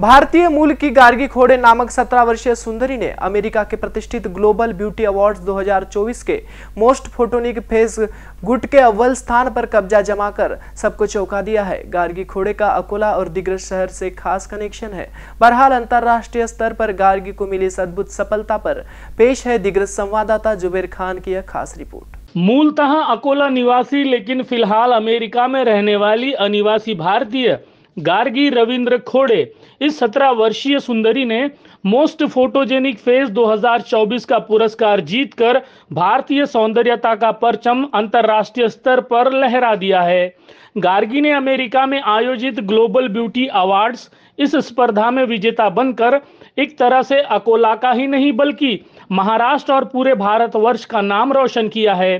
भारतीय मूल की गार्गी खोड़े नामक 17 वर्षीय सुंदरी ने अमेरिका के प्रतिष्ठित ग्लोबल ब्यूटी अवार्ड्स 2024 के मोस्ट फोटोनिक फेस गुट के अव्वल स्थान पर कब्जा जमा कर सबको चौंका दिया है गार्गी खोड़े का अकोला और दिग्रज शहर से खास कनेक्शन है बहरहाल अंतर्राष्ट्रीय स्तर पर गार्गी को मिली इस अद्भुत सफलता पर पेश है दिग्रज संवाददाता जुबेर खान की यह खास रिपोर्ट मूलतः अकोला निवासी लेकिन फिलहाल अमेरिका में रहने वाली अनिवासी भारतीय गार्गी रविंद्र खोड़े इस 17 वर्षीय सुंदरी ने मोस्ट फोटोजेनिक फेस 2024 का पुरस्कार जीतकर भारतीय सौंदर्यता का परचम अंतर्राष्ट्रीय स्तर पर लहरा दिया है गार्गी ने अमेरिका में आयोजित ग्लोबल ब्यूटी अवार्ड्स इस स्पर्धा में विजेता बनकर एक तरह से अकोला का ही नहीं बल्कि महाराष्ट्र और पूरे भारतवर्ष का नाम रोशन किया है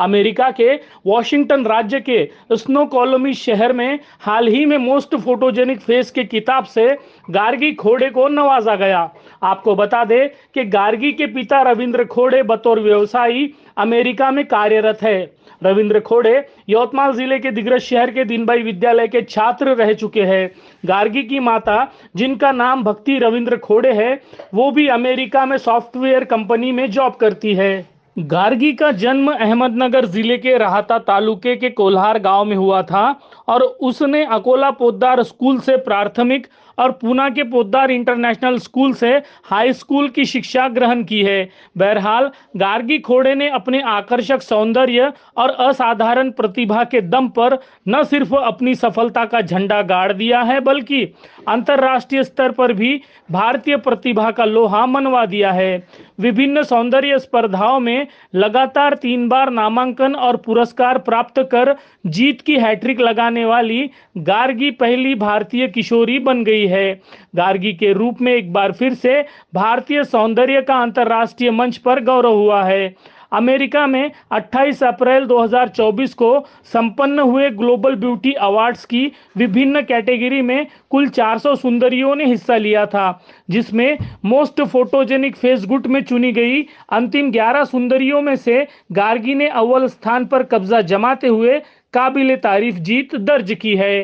अमेरिका के वॉशिंगटन राज्य के स्नो कॉलोमी शहर में हाल ही में मोस्ट फोटोजेनिक फेस के किताब से गार्गी खोड़े को नवाजा गया आपको बता दें कि गार्गी के पिता रविंद्र खोड़े बतौर व्यवसायी अमेरिका में कार्यरत है रविंद्र खोड़े यवतमाल जिले के दिग्रज शहर के दिनबाई विद्यालय के छात्र रह चुके हैं गार्गी की माता जिनका नाम भक्ति रविंद्र खोड़े है वो भी अमेरिका में सॉफ्टवेयर कंपनी में जॉब करती है गार्गी का जन्म अहमदनगर जिले के राहता तालुके के कोल्हार गांव में हुआ था और उसने अकोला पोदार स्कूल से प्राथमिक और पूना के पोदार इंटरनेशनल स्कूल से हाई स्कूल की शिक्षा ग्रहण की है बहरहाल गार्गी खोड़े ने अपने आकर्षक सौंदर्य और असाधारण प्रतिभा के दम पर न सिर्फ अपनी सफलता का झंडा गाड़ दिया है बल्कि अंतर्राष्ट्रीय स्तर पर भी भारतीय प्रतिभा का लोहा मनवा दिया है विभिन्न सौंदर्य स्पर्धाओं में लगातार तीन बार नामांकन और पुरस्कार प्राप्त कर जीत की हैट्रिक लगाने वाली गार्गी पहली भारतीय किशोरी बन गई है है गार्गी के रूप में एक बार फिर से भारतीय सौंदर्य का अंतर्राष्ट्रीय मंच पर गौरव हुआ है अमेरिका में 28 अप्रैल 2024 को संपन्न हुए ग्लोबल ब्यूटी अवार्ड्स की विभिन्न कैटेगरी में कुल 400 सुंदरियों ने हिस्सा लिया था जिसमें मोस्ट फोटोजेनिक फेस गुट में चुनी गई अंतिम 11 सुंदरियों में से गार्गी ने अव्वल स्थान पर कब्जा जमाते हुए काबिल तारीफ जीत दर्ज की है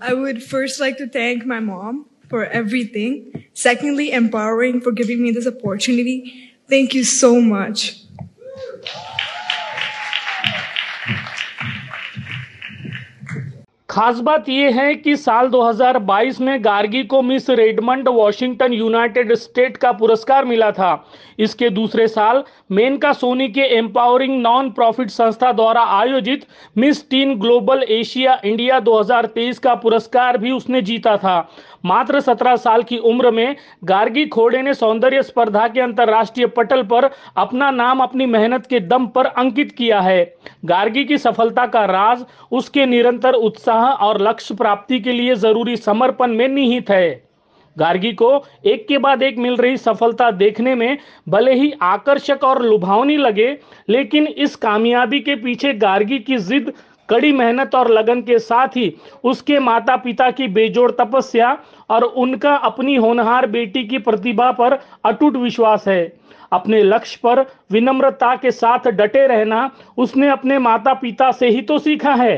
I would first like to thank my mom for everything. Secondly, empowering for giving me this opportunity. Thank you so much. खास बात यह है कि साल 2022 में गार्गी को Miss Redmond Washington United State का पुरस्कार मिला था इसके दूसरे साल मेनका सोनी के एम्पावरिंग नॉन प्रॉफिट संस्था द्वारा आयोजित Miss Teen Global Asia India 2023 का पुरस्कार भी उसने जीता था मात्र 17 साल की उम्र में गार्गी खोड़े ने सौंदर्य स्पर्धा के अंतर्राष्ट्रीय पटल पर अपना नाम अपनी मेहनत के दम पर अंकित किया है गार्गी की सफलता का राज उसके निरंतर उत्साह उत्साह और लक्ष्य प्राप्ति के लिए जरूरी समर्पण में निहित है गार्गी को एक के बाद एक मिल रही सफलता देखने में भले ही आकर्षक और लुभावनी लगे लेकिन इस कामयाबी के पीछे गार्गी की जिद कड़ी मेहनत और लगन के साथ ही उसके माता पिता की बेजोड़ तपस्या और उनका अपनी होनहार बेटी की प्रतिभा पर अटूट विश्वास है अपने लक्ष्य पर विनम्रता के साथ डटे रहना उसने अपने माता पिता से ही तो सीखा है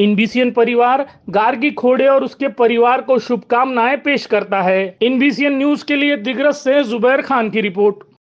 इनबीसीएन परिवार गार्गी खोड़े और उसके परिवार को शुभकामनाएं पेश करता है इनबीसीएन न्यूज के लिए दिग्रस से जुबैर खान की रिपोर्ट